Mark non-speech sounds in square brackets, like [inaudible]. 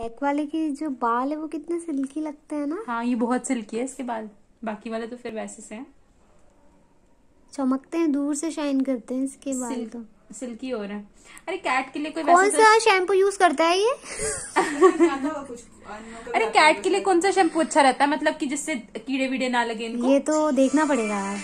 back वाले के जो बाल है वो कितने सिल्की लगते हैं ना हाँ ये बहुत सिल्की है इसके बाल बाकी वाले तो फिर वैसे से हैं चमकते हैं दूर से शाइन करते हैं इसके बाल सिल्क, तो सिल्की हो रहा है अरे कैट के लिए कोई कौन तो- सा तो... शैम्पू यूज करता है ये [laughs] अरे कैट के लिए कौन सा शैम्पू अच्छा रहता है मतलब की जिससे कीड़े वीड़े ना लगे ये तो देखना पड़ेगा